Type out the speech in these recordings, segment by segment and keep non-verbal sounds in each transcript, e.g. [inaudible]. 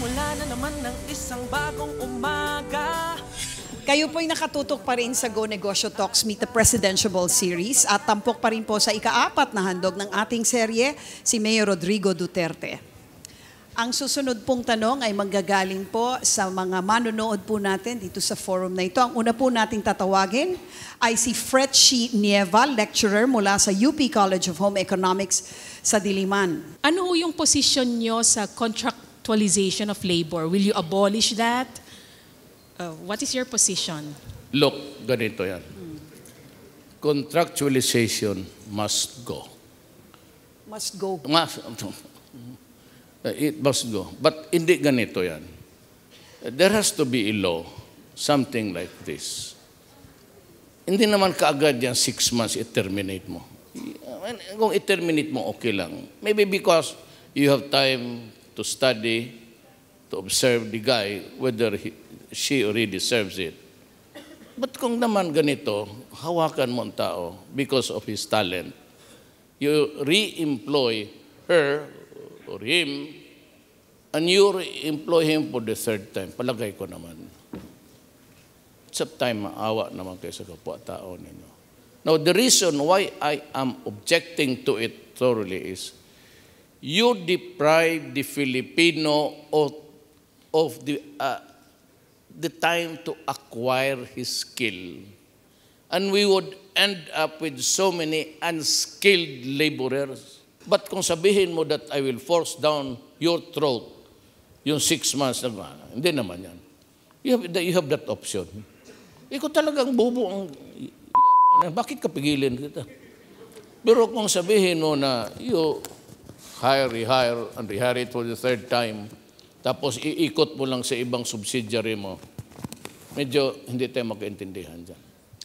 Simula na naman ng isang bagong umaga. Kayo po'y nakatutok pa rin sa Go Negosyo Talks Meet the Presidential Series at tampok pa rin po sa ikaapat na handog ng ating serye, si Mayor Rodrigo Duterte. Ang susunod pong tanong ay manggagaling po sa mga manonood po natin dito sa forum na ito. Ang una po nating tatawagin ay si Fretchi Nieva, lecturer mula sa UP College of Home Economics sa Diliman. Ano yung posisyon nyo sa contract actualization of labor. Will you abolish that? Uh, what is your position? Look, ganito yan. Contractualization must go. Must go. Must, [laughs] it must go. But hindi ganito yan. There has to be a law, something like this. Hindi naman kaagad yan six months i-terminate mo. Kung i-terminate mo, okay lang. Maybe because you have time to study, to observe the guy, whether he, she already deserves it. But kung naman ganito, hawakan mo ang tao because of his talent. You re-employ her or him and you re-employ him for the third time. Palagay ko naman. It's up time maawa naman kayo sa kapwa-tao ninyo. Now, the reason why I am objecting to it thoroughly is you deprive the Filipino of, of the, uh, the time to acquire his skill. And we would end up with so many unskilled laborers. But kung sabihin mo that I will force down your throat yung six months na, hindi naman yan. You have, you have that option. Ikaw talagang bubo ang bakit ka pigilin kita? Pero kung sabihin mo na you hire, rehire, and rehire it for the third time, tapos iikot mo lang sa ibang subsidiary mo, medyo hindi tayo magkaintindihan dyan.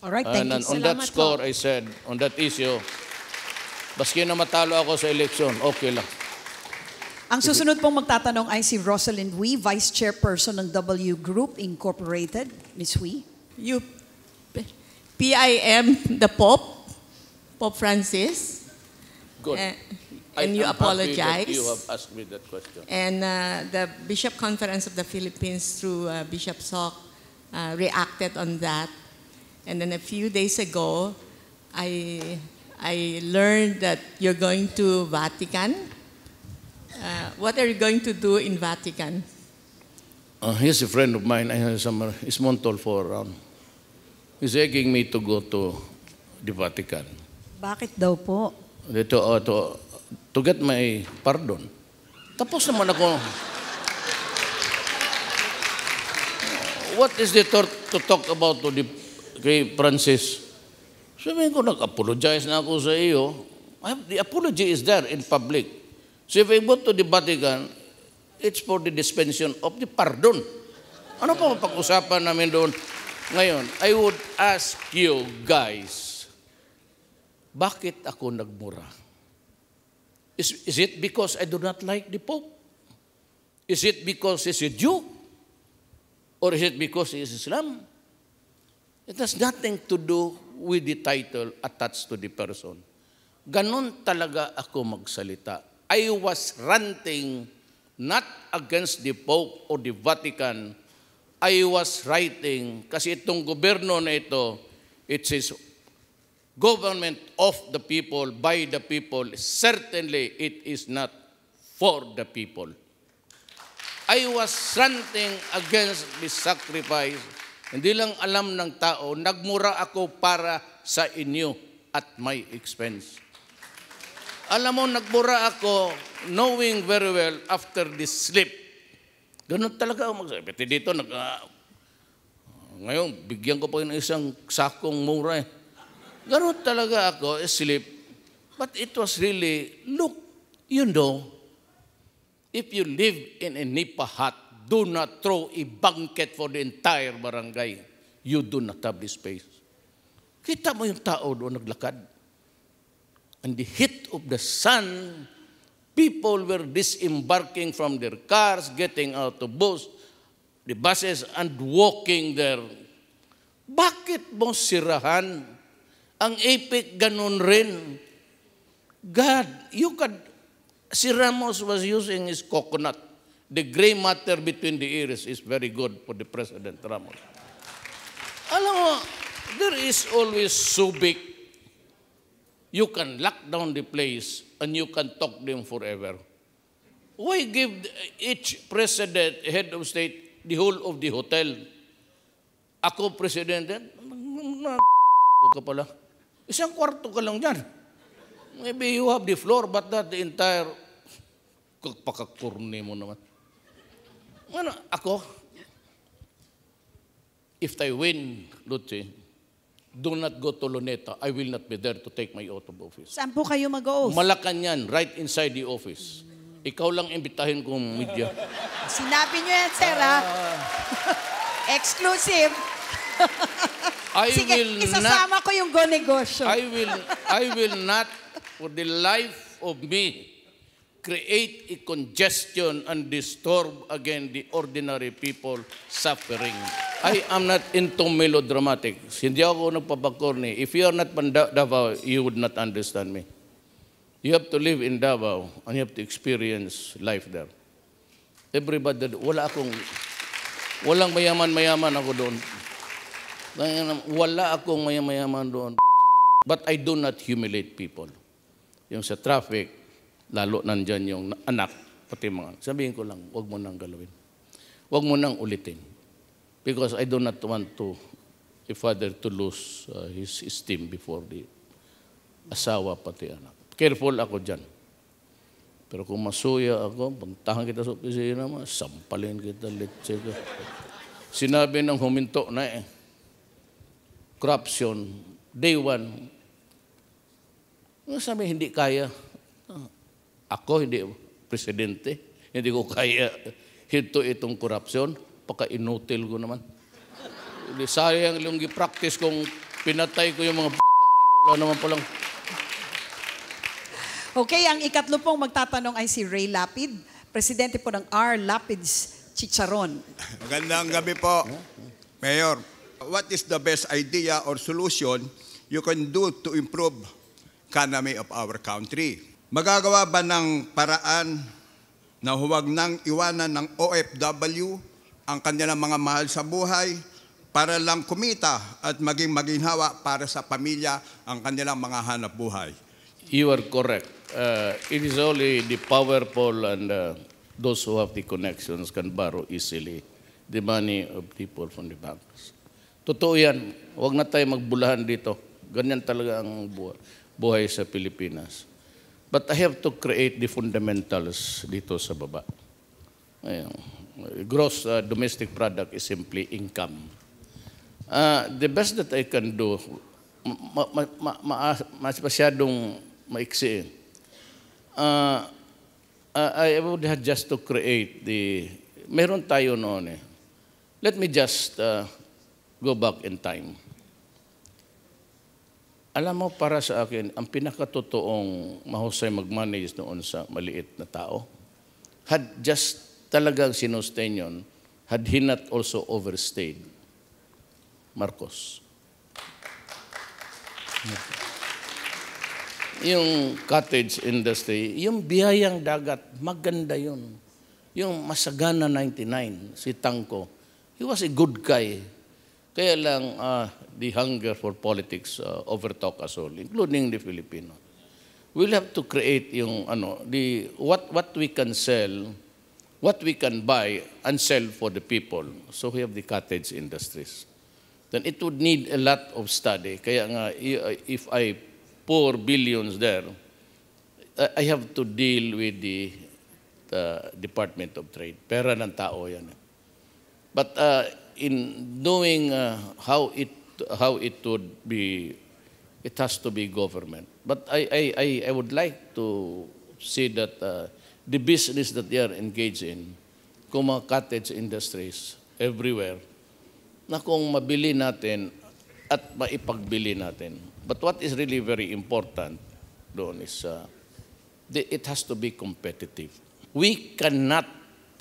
All right, ah, thank and, you. And on Salamat that score, po. I said, on that issue, baski na matalo ako sa eleksyon, okay lang. Ang susunod pong magtatanong ay si Rosalind Wee, Vice Chairperson ng W Group Incorporated. Ms. Wee? You, PIM, the Pope, Pope Francis. Good. Uh, and I you apologize. you have asked me that question. And uh, the Bishop Conference of the Philippines, through uh, Bishop Sok, uh, reacted on that. And then a few days ago, I I learned that you're going to Vatican. Uh, what are you going to do in Vatican? he's uh, a friend of mine. I have some. Uh, he's Montolfo around. He's asking me to go to the Vatican. Bakit daw po? Dito, uh, to to get my pardon. Tapos naman ako. What is the thought to talk about to the, kay Francis? Sabihin ko, nag-apologize na ako sa iyo. The apology is there in public. So if I go to the Vatican, it's for the dispensation of the pardon. Ano pa mapag-usapan namin doon? Ngayon, I would ask you guys, bakit ako nagmura? Is, is it because I do not like the Pope? Is it because he's a Jew? Or is it because he is Islam? It has nothing to do with the title attached to the person. Ganon talaga ako magsalita. I was ranting not against the Pope or the Vatican. I was writing kasi itong gobyerno na ito, it's his government of the people, by the people, certainly it is not for the people. I was ranting against this sacrifice. Hindi lang alam ng tao, nagmura ako para sa inyo at my expense. Alam mo, nagmura ako knowing very well after this slip. Ganun talaga ako magsabi. Dito, nag, uh, ngayon, bigyan ko pa ng isang sakong mura eh. Ganun talaga ako, eh, sleep. But it was really, look, you know, if you live in a nipa hut, do not throw a banquet for the entire barangay. You do not have this space. Kita mo yung tao doon naglakad. And the heat of the sun, people were disembarking from their cars, getting out of bus, the buses, and walking there. Bakit mo sirahan? Ang epic ganun rin. God, you could, si Ramos was using his coconut. The gray matter between the ears is very good for the President Ramos. Alam mo, there is always subic. You can lock down the place and you can talk them forever. Why give each president, head of state, the whole of the hotel? Ako, presidente, eh, na ka pala. Isang kwarto ka lang dyan. Maybe you have the floor, but not the entire... Pakakurne mo naman. Ano, ako, if I win, Lutzi, do not go to Luneta. I will not be there to take my oath of office. Saan po kayo mag-oath? Malacanyan, right inside the office. Ikaw lang imbitahin kong media. Sinabi niyo yan, sir, uh, ha? Ah. [laughs] Exclusive. [laughs] I Sige, will isasama not, ko yung go negosyo. I will, I will not, for the life of me, create a congestion and disturb again the ordinary people suffering. I am not into melodramatics. Hindi ako nagpapakorni. If you are not from Davao, you would not understand me. You have to live in Davao and you have to experience life there. Everybody, wala akong, walang mayaman-mayaman ako doon. Wala akong mayaman doon. But I do not humiliate people. Yung sa traffic, lalo nandyan yung anak, pati mga, sabihin ko lang, huwag mo nang galawin. Huwag mo nang ulitin. Because I do not want to, a father to lose uh, his esteem before the asawa pati anak. Careful ako dyan. Pero kung masuya ako, pagtahan kita sa opisina mo, sampalin kita, let's ka. Sinabi ng huminto na eh corruption, day one. Ano sabi, hindi kaya. Ako, hindi, presidente, hindi ko kaya hito itong corruption. Paka-inutil ko naman. Sayang yung practice kung pinatay ko yung mga wala naman lang. Okay, ang ikatlo pong magtatanong ay si Ray Lapid, presidente po ng R. Lapids Chicharon. Magandang gabi po, Mayor. What is the best idea or solution you can do to improve economy of our country? Magagawa ba ng paraan na huwag nang iwanan ng OFW ang kanilang mga mahal sa buhay para lang kumita at maging maginhawa para sa pamilya ang kanilang mga hanap buhay? You are correct. Uh, it is only the powerful and uh, those who have the connections can borrow easily the money of people from the banks. Totoo yan. Huwag na tayo magbulahan dito. Ganyan talaga ang buhay sa Pilipinas. But I have to create the fundamentals dito sa baba. Ayan. Gross uh, domestic product is simply income. Uh, the best that I can do, ma ma ma ma masyadong maiksi eh. Uh, uh, I would have just to create the... Meron tayo noon eh. Let me just... Uh, go back in time. Alam mo, para sa akin, ang pinakatotoong mahusay mag-manage noon sa maliit na tao, had just talagang sinustain yun, had he not also overstayed. Marcos. yung cottage industry, yung biyayang dagat, maganda yun. Yung Masagana 99, si Tangko, he was a good guy. Kaya lang uh, the hunger for politics uh, ah, overtook us all, including the Filipino. We'll have to create yung ano, the what what we can sell, what we can buy and sell for the people. So we have the cottage industries. Then it would need a lot of study. Kaya nga if I pour billions there, I have to deal with the uh, Department of Trade. Pera ng tao yan. Eh. But uh, in knowing uh, how it how it would be, it has to be government. But I I I, I would like to say that uh, the business that they are engaged in, kung cottage industries everywhere, na kung mabili natin at maipagbili natin. But what is really very important doon is uh, it has to be competitive. We cannot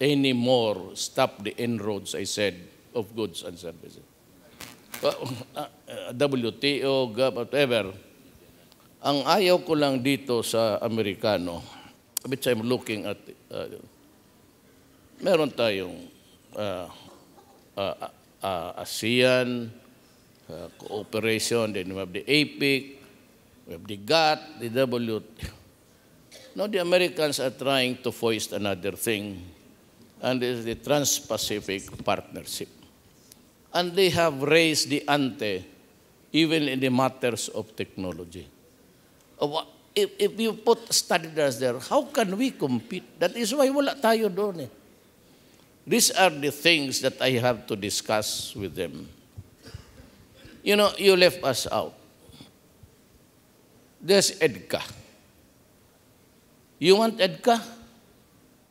anymore stop the inroads, I said, of goods and services. WTO, [laughs] ah, ah, whatever. Ang ayaw ko lang dito sa Amerikano, which I'm looking at, uh, meron tayong uh, uh, uh, ASEAN, uh, cooperation, then we have the APEC, we have the GATT, the WTO. Now the Americans are trying to foist another thing, and is the Trans-Pacific Partnership. and they have raised the ante even in the matters of technology. Uh, if, if you put standards there, how can we compete? That is why wala tayo doon eh. These are the things that I have to discuss with them. You know, you left us out. There's EDCA. You want EDCA?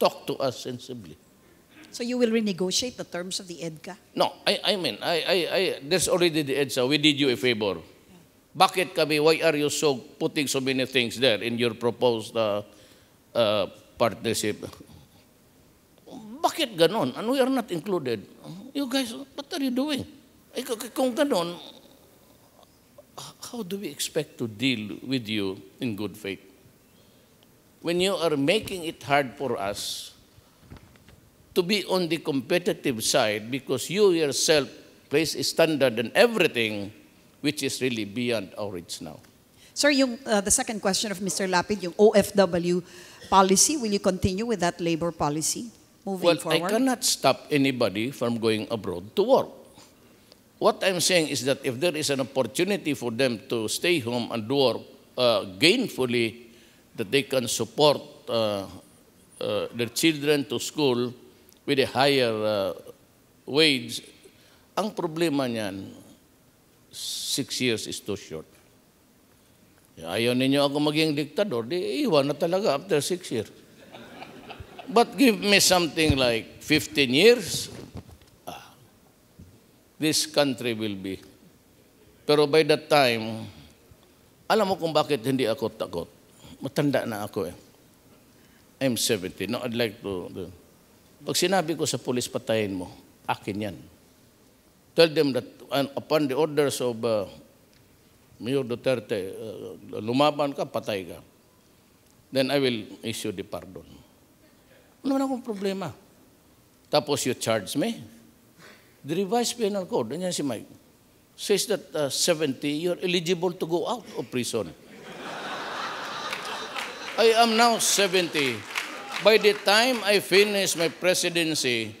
Talk to us sensibly. So you will renegotiate the terms of the EDCA? No, I, I mean, I, I, I, there's already the EDCA. We did you a favor. Yeah. Bakit kami, why are you so putting so many things there in your proposed uh, uh, partnership? Bakit ganon? And we are not included. You guys, what are you doing? kung ganon, how do we expect to deal with you in good faith? When you are making it hard for us, to be on the competitive side because you yourself place a standard in everything which is really beyond our reach now. Sir, yung, uh, the second question of Mr. Lapid, yung OFW policy, will you continue with that labor policy moving well, forward? Well, I cannot stop anybody from going abroad to work. What I'm saying is that if there is an opportunity for them to stay home and work uh, gainfully, that they can support uh, uh, their children to school with a higher uh, wage. Ang problema niyan, six years is too short. Ayaw ninyo ako maging diktador, di iwan na talaga after six years. But give me something like 15 years, ah, this country will be. Pero by that time, alam mo kung bakit hindi ako takot. Matanda na ako eh. I'm 70. No, I'd like to... to pag sinabi ko sa pulis, patayin mo, akin yan. Tell them that upon the orders of uh, Mayor Duterte, uh, lumaban ka, patay ka. Then I will issue the pardon. Wala naman akong problema. Tapos you charge me. The revised penal code, ganyan si Mike, says that uh, 70, you're eligible to go out of prison. I am now 70 by the time I finish my presidency,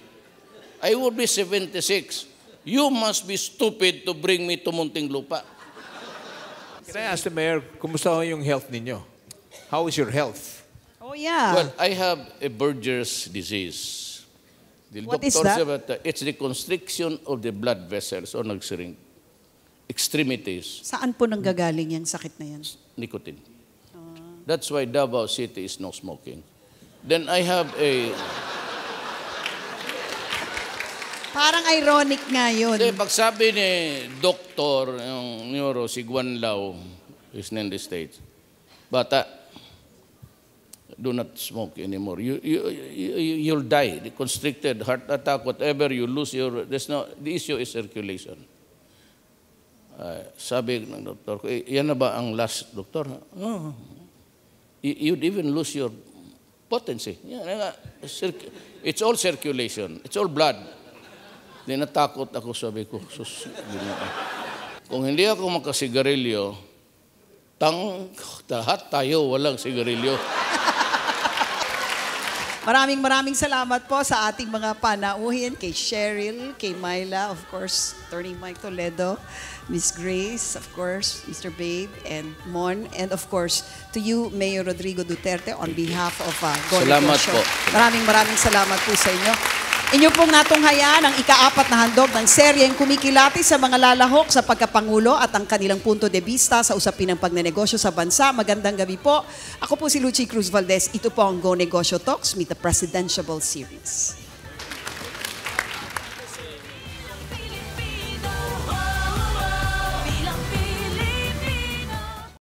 I would be 76. You must be stupid to bring me to Muntinlupa. Can I ask the mayor, kumusta ho yung health ninyo? How is your health? Oh, yeah. Well, I have a Berger's disease. The What is that? Said, uh, it's the constriction of the blood vessels or nagsirink. Extremities. Saan po nanggagaling yung sakit na yan? Nicotine. Ah. That's why Davao City is no smoking. Then I have a... Parang ironic nga yun. Hindi, pag sabi ni doktor, yung neuro, si Guan Lao, is in the States, bata, do not smoke anymore. You, you, you, you'll die. The constricted, heart attack, whatever, you lose your... There's no, the issue is circulation. Uh, sabi ng doktor ko, eh, yan na ba ang last doktor? No. Oh. You'd even lose your potency. Yeah, it's all circulation. It's all blood. natakot ako, sabi ko, sus, Kung hindi ako makasigarilyo, tang, lahat tayo walang sigarilyo. Maraming maraming salamat po sa ating mga panauhin, kay Cheryl, kay Myla, of course, Attorney Mike Toledo, Miss Grace, of course, Mr. Babe, and Mon, and of course, to you, Mayor Rodrigo Duterte, on behalf of uh, Go Salamat Show. po. Maraming maraming salamat po sa inyo. Inyo pong natunghayaan ang ikaapat na handog ng seryeng kumikilati sa mga lalahok sa pagkapangulo at ang kanilang punto de vista sa usapin ng pagnenegosyo sa bansa. Magandang gabi po. Ako po si Lucy Cruz Valdez. Ito po ang Go Negosyo Talks, with the Presidential Series.